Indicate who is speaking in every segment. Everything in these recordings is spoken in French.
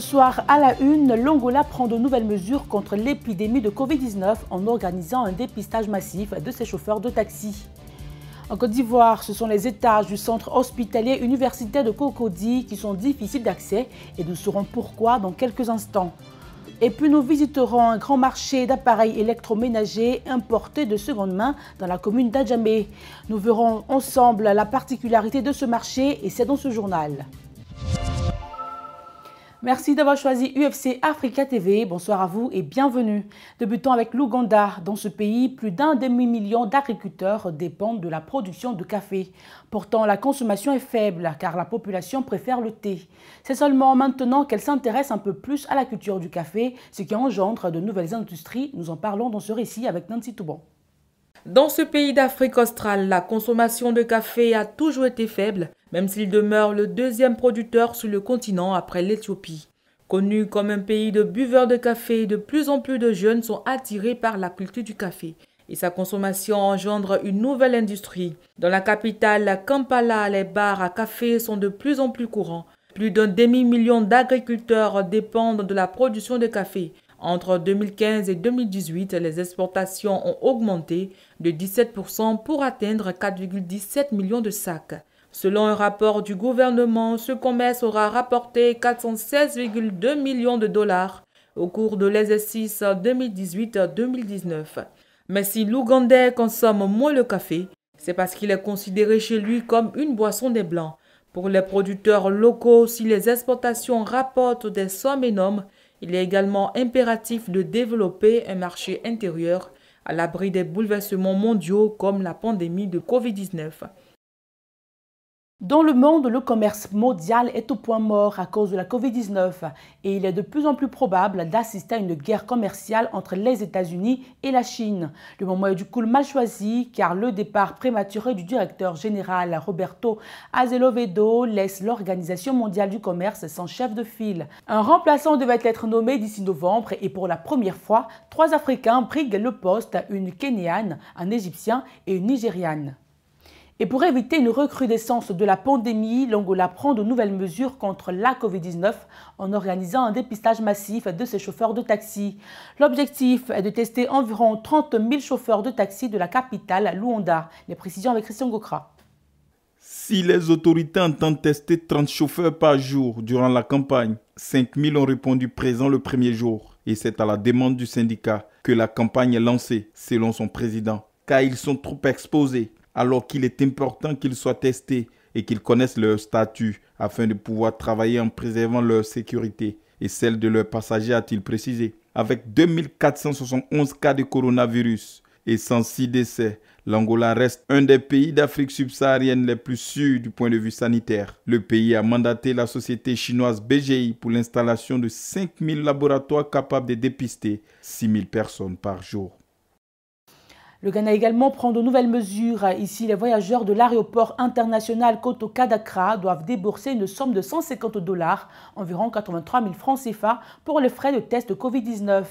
Speaker 1: Ce soir, à la une, l'Angola prend de nouvelles mesures contre l'épidémie de Covid-19 en organisant un dépistage massif de ses chauffeurs de taxi. En Côte d'Ivoire, ce sont les étages du centre hospitalier universitaire de Cocody qui sont difficiles d'accès et nous saurons pourquoi dans quelques instants. Et puis nous visiterons un grand marché d'appareils électroménagers importés de seconde main dans la commune d'Adjamé. Nous verrons ensemble la particularité de ce marché et c'est dans ce journal. Merci d'avoir choisi UFC Africa TV. Bonsoir à vous et bienvenue. Débutons avec l'Ouganda. Dans ce pays, plus d'un demi-million d'agriculteurs dépendent de la production de café. Pourtant, la consommation est faible car la population préfère le thé. C'est seulement maintenant qu'elle s'intéresse un peu plus à la culture du café, ce qui engendre de nouvelles industries. Nous en parlons dans ce récit avec Nancy Toubon.
Speaker 2: Dans ce pays d'Afrique australe, la consommation de café a toujours été faible même s'il demeure le deuxième producteur sur le continent après l'Éthiopie. Connu comme un pays de buveurs de café, de plus en plus de jeunes sont attirés par la culture du café et sa consommation engendre une nouvelle industrie. Dans la capitale, Kampala, les bars à café sont de plus en plus courants. Plus d'un demi-million d'agriculteurs dépendent de la production de café. Entre 2015 et 2018, les exportations ont augmenté de 17% pour atteindre 4,17 millions de sacs. Selon un rapport du gouvernement, ce commerce aura rapporté 416,2 millions de dollars au cours de l'exercice 2018-2019. Mais si l'Ougandais consomme moins le café, c'est parce qu'il est considéré chez lui comme une boisson des Blancs. Pour les producteurs locaux, si les exportations rapportent des sommes énormes, il est également impératif de développer un marché intérieur à l'abri des bouleversements mondiaux comme la pandémie de Covid-19. Dans le monde,
Speaker 1: le commerce mondial est au point mort à cause de la Covid-19 et il est de plus en plus probable d'assister à une guerre commerciale entre les États-Unis et la Chine. Le moment est du coup mal choisi car le départ prématuré du directeur général Roberto Azelovedo laisse l'Organisation mondiale du commerce sans chef de file. Un remplaçant devait être nommé d'ici novembre et pour la première fois, trois Africains briguent le poste, une Kenyane, un Égyptien et une Nigériane. Et pour éviter une recrudescence de la pandémie, l'Angola prend de nouvelles mesures contre la Covid-19 en organisant un dépistage massif de ses chauffeurs de taxi. L'objectif est de tester environ 30 000 chauffeurs de taxi de la capitale, Luanda. Les précisions avec Christian Gokra.
Speaker 3: Si les autorités entendent tester 30 chauffeurs par jour durant la campagne, 5 000 ont répondu présents le premier jour. Et c'est à la demande du syndicat que la campagne est lancée, selon son président, car ils sont trop exposés alors qu'il est important qu'ils soient testés et qu'ils connaissent leur statut afin de pouvoir travailler en préservant leur sécurité et celle de leurs passagers, a-t-il précisé. Avec 2471 cas de coronavirus et 106 décès, l'Angola reste un des pays d'Afrique subsaharienne les plus sûrs du point de vue sanitaire. Le pays a mandaté la société chinoise BGI pour l'installation de 5000 laboratoires capables de dépister 6000 personnes par jour.
Speaker 1: Le Ghana également prend de nouvelles mesures. Ici, les voyageurs de l'aéroport international Koto Kadakra doivent débourser une somme de 150 dollars, environ 83 000 francs CFA, pour les frais de test Covid-19.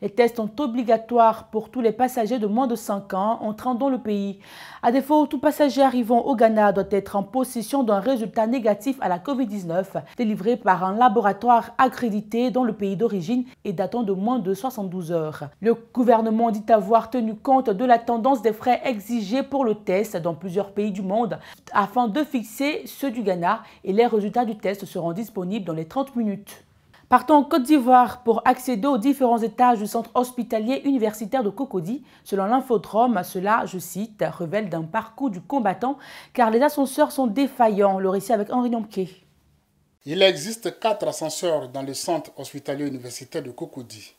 Speaker 1: Les tests sont obligatoires pour tous les passagers de moins de 5 ans entrant dans le pays. À défaut, tout passager arrivant au Ghana doit être en possession d'un résultat négatif à la Covid-19 délivré par un laboratoire accrédité dans le pays d'origine et datant de moins de 72 heures. Le gouvernement dit avoir tenu compte de la tendance des frais exigés pour le test dans plusieurs pays du monde afin de fixer ceux du Ghana et les résultats du test seront disponibles dans les 30 minutes. Partons en Côte d'Ivoire pour accéder aux différents étages du centre hospitalier universitaire de Cocody. Selon l'infodrome, cela, je cite, révèle d'un parcours du combattant car les ascenseurs sont défaillants. Le récit avec Henri Nomke.
Speaker 4: Il existe quatre ascenseurs dans le centre hospitalier universitaire de Cocody.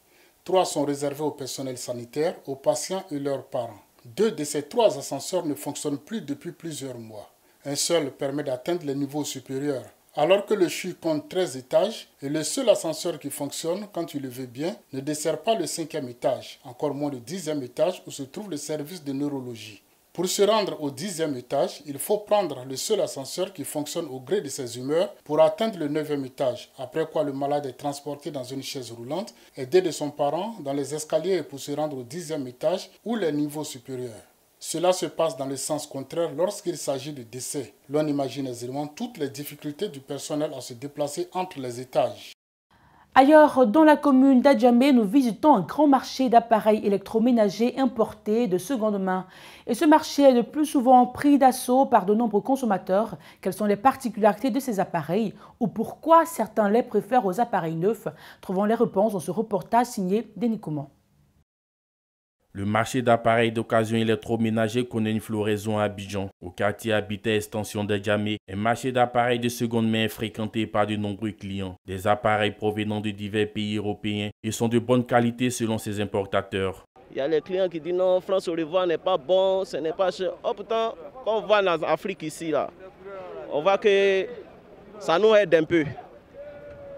Speaker 4: Trois sont réservés au personnel sanitaire, aux patients et leurs parents. Deux de ces trois ascenseurs ne fonctionnent plus depuis plusieurs mois. Un seul permet d'atteindre les niveaux supérieurs. Alors que le CHU compte 13 étages et le seul ascenseur qui fonctionne quand il le veut bien ne dessert pas le cinquième étage, encore moins le dixième étage où se trouve le service de neurologie. Pour se rendre au dixième étage, il faut prendre le seul ascenseur qui fonctionne au gré de ses humeurs pour atteindre le neuvième étage, après quoi le malade est transporté dans une chaise roulante, aidé de son parent, dans les escaliers pour se rendre au dixième étage ou les niveaux supérieurs. Cela se passe dans le sens contraire lorsqu'il s'agit de décès. L'on imagine aisément toutes les difficultés du personnel à se déplacer entre les étages.
Speaker 1: Ailleurs, dans la commune d'Adjamé, nous visitons un grand marché d'appareils électroménagers importés de seconde main. Et ce marché est le plus souvent pris d'assaut par de nombreux consommateurs. Quelles sont les particularités de ces appareils ou pourquoi certains les préfèrent aux appareils neufs Trouvons les réponses dans ce reportage signé Denis
Speaker 4: le marché d'appareils d'occasion électroménager connaît une floraison à Abidjan, au quartier habité Extension de Djamé. Un marché d'appareils de seconde main fréquenté par de nombreux clients. Des appareils provenant de divers pays européens et sont de bonne qualité selon ses importateurs.
Speaker 3: Il y a les clients qui disent non, France au revoir n'est pas bon, ce n'est pas cher. Oh, pourtant, quand on va en Afrique ici, là, on voit que ça nous aide un peu.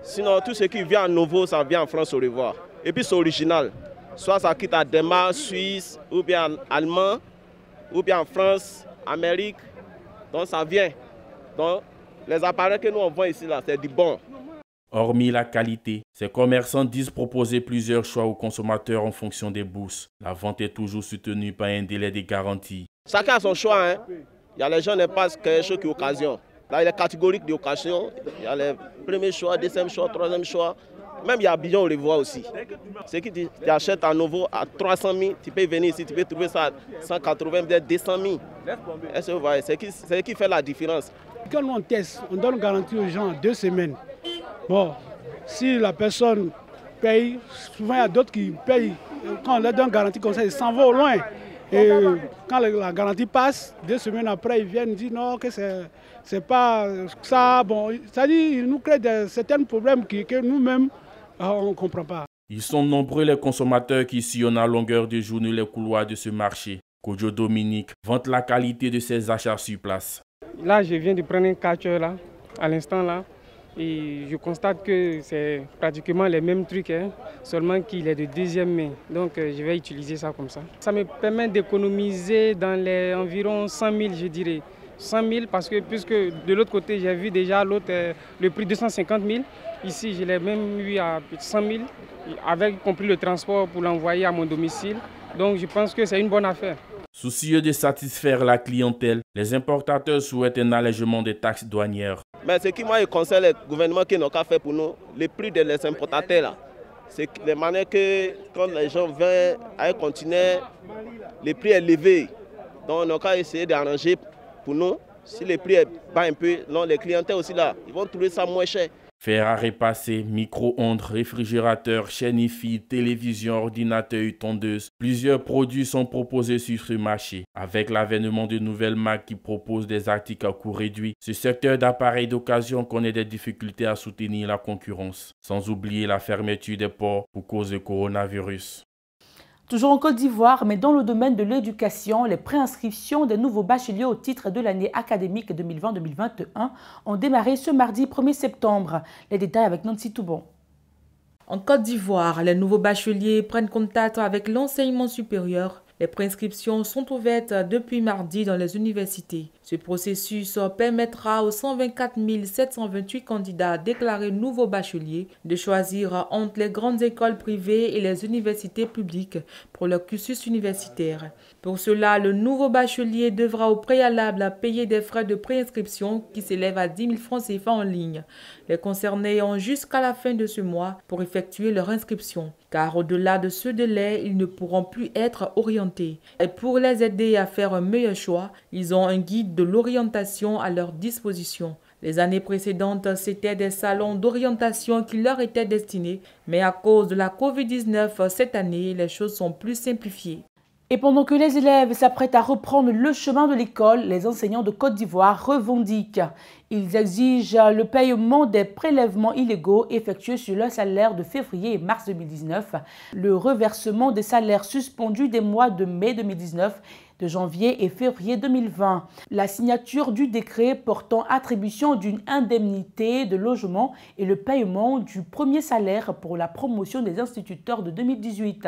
Speaker 3: Sinon, tout ce qui vient à nouveau, ça vient en France au revoir. Et puis c'est original soit ça quitte à démarre Suisse, ou bien Allemand, ou bien France, Amérique. Donc ça vient. Donc les appareils que nous on vend ici, là, c'est du bon.
Speaker 4: Hormis la qualité, ces commerçants disent proposer plusieurs choix aux consommateurs en fonction des bourses. La vente est toujours soutenue par un délai de garantie.
Speaker 3: Chacun a son choix. Hein. Il y a les gens qui passent quelque chose qui occasion. Là, il est catégorique d'occasion. Il y a les premiers choix, deuxième choix, troisième choix. Même il y Abidjan, on les voit aussi. Ceux qui achètent à nouveau à 300 000, tu peux venir ici, tu peux trouver ça à 180 000, 200 000. C'est qui, ce qui fait la différence. Quand on teste, on donne garantie aux gens deux semaines. Bon, si la personne paye, souvent il y a d'autres qui payent. Quand on leur donne garantie comme ça, ils s'en vont loin. Et quand la garantie passe, deux semaines après, ils viennent dire non, que c'est pas ça. Bon, ça dit, ils nous créent certains problèmes que nous-mêmes, ah, on ne comprend pas.
Speaker 4: Ils sont nombreux les consommateurs qui sillonnent à longueur de journée les couloirs de ce marché. Kodjo Dominique vante la qualité de ses achats sur place.
Speaker 3: Là, je viens de prendre un catcher là, à l'instant là. Et je constate que c'est pratiquement les mêmes trucs, hein, seulement qu'il est de deuxième main. Donc euh, je vais utiliser ça comme ça. Ça me permet d'économiser dans les environ 100 000, je dirais. 100 000 parce que puisque de l'autre côté, j'ai vu déjà l'autre, euh, le prix de 250 000. Ici, je l'ai même mis à 100 000, avec compris le transport pour l'envoyer à mon domicile. Donc je pense que c'est une bonne affaire.
Speaker 4: Soucieux de satisfaire la clientèle, les importateurs souhaitent un allègement des taxes douanières.
Speaker 3: Mais ce qui moi concerne le gouvernement qui n'a qu'à faire pour nous, le prix des de importateurs c'est de manière que quand les gens viennent à un continent, le prix est élevé. Donc on a qu'à essayer d'arranger pour nous, si les prix bas un peu, non, les clientèles aussi là, ils vont trouver ça moins cher.
Speaker 4: Fer à repasser, micro-ondes, réfrigérateurs, chaîne IFI, télévision, ordinateur, tondeuse. Plusieurs produits sont proposés sur ce marché. Avec l'avènement de nouvelles marques qui proposent des articles à coût réduit, ce secteur d'appareils d'occasion connaît des difficultés à soutenir la concurrence. Sans oublier la fermeture des ports pour cause de coronavirus.
Speaker 1: Toujours en Côte d'Ivoire, mais dans le domaine de l'éducation, les préinscriptions des nouveaux bacheliers au titre de l'année académique 2020-2021 ont démarré ce mardi 1er septembre. Les détails avec Nancy Toubon.
Speaker 2: En Côte d'Ivoire, les nouveaux bacheliers prennent contact avec l'enseignement supérieur les préinscriptions sont ouvertes depuis mardi dans les universités. Ce processus permettra aux 124 728 candidats déclarés nouveaux bacheliers de choisir entre les grandes écoles privées et les universités publiques pour leur cursus universitaire. Pour cela, le nouveau bachelier devra au préalable payer des frais de préinscription qui s'élèvent à 10 000 francs CFA en ligne. Les concernés ont jusqu'à la fin de ce mois pour effectuer leur inscription, car au-delà de ce délai, ils ne pourront plus être orientés et pour les aider à faire un meilleur choix, ils ont un guide de l'orientation à leur disposition. Les années précédentes, c'était des salons d'orientation qui leur étaient destinés, mais à cause de la COVID-19 cette année, les choses sont plus simplifiées. Et pendant que les élèves s'apprêtent
Speaker 1: à reprendre le chemin de l'école, les enseignants de Côte d'Ivoire revendiquent. Ils exigent le paiement des prélèvements illégaux effectués sur leur salaire de février et mars 2019, le reversement des salaires suspendus des mois de mai 2019 de janvier et février 2020. La signature du décret portant attribution d'une indemnité de logement et le paiement du premier salaire pour la promotion des instituteurs de 2018.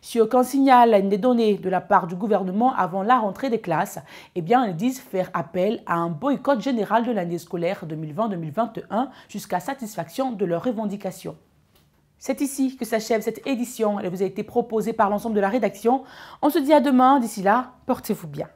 Speaker 1: Si aucun signal n'est donné de la part du gouvernement avant la rentrée des classes, eh bien, ils disent faire appel à un boycott général de l'année scolaire 2020-2021 jusqu'à satisfaction de leurs revendications. C'est ici que s'achève cette édition. Elle vous a été proposée par l'ensemble de la rédaction. On se dit à demain. D'ici là, portez-vous bien.